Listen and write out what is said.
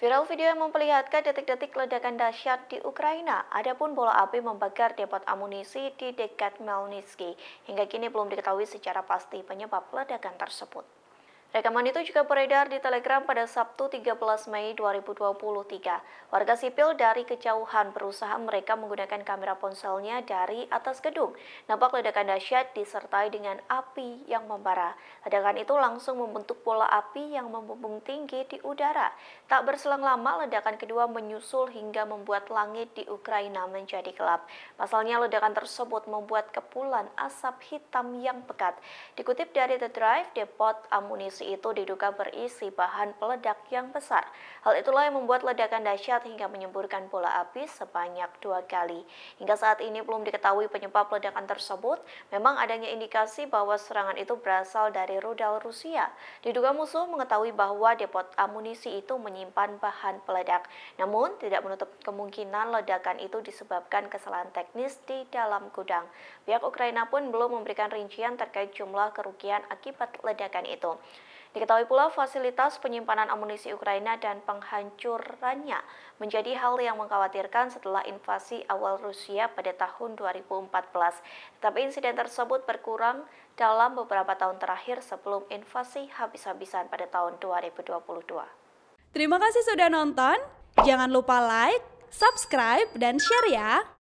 Viral video yang memperlihatkan detik-detik ledakan dahsyat di Ukraina, adapun bola api membakar depot amunisi di dekat Melnitsky. Hingga kini belum diketahui secara pasti penyebab ledakan tersebut. Rekaman itu juga beredar di Telegram pada Sabtu 13 Mei 2023. Warga sipil dari kejauhan berusaha mereka menggunakan kamera ponselnya dari atas gedung. Nampak ledakan dahsyat disertai dengan api yang membara. Ledakan itu langsung membentuk pola api yang membumbung tinggi di udara. Tak berselang lama, ledakan kedua menyusul hingga membuat langit di Ukraina menjadi gelap. Pasalnya ledakan tersebut membuat kepulan asap hitam yang pekat. Dikutip dari The Drive, Depot Amunisi itu diduga berisi bahan peledak yang besar. Hal itulah yang membuat ledakan dahsyat hingga menyemburkan bola api sebanyak dua kali. Hingga saat ini belum diketahui penyebab ledakan tersebut, memang adanya indikasi bahwa serangan itu berasal dari rudal Rusia. Diduga musuh mengetahui bahwa depot amunisi itu menyimpan bahan peledak. Namun, tidak menutup kemungkinan ledakan itu disebabkan kesalahan teknis di dalam gudang. Pihak Ukraina pun belum memberikan rincian terkait jumlah kerugian akibat ledakan itu. Diketahui pula fasilitas penyimpanan amunisi Ukraina dan penghancurannya menjadi hal yang mengkhawatirkan setelah invasi awal Rusia pada tahun 2014. Tetapi insiden tersebut berkurang dalam beberapa tahun terakhir sebelum invasi habis-habisan pada tahun 2022. Terima kasih sudah nonton. Jangan lupa like, subscribe, dan share ya.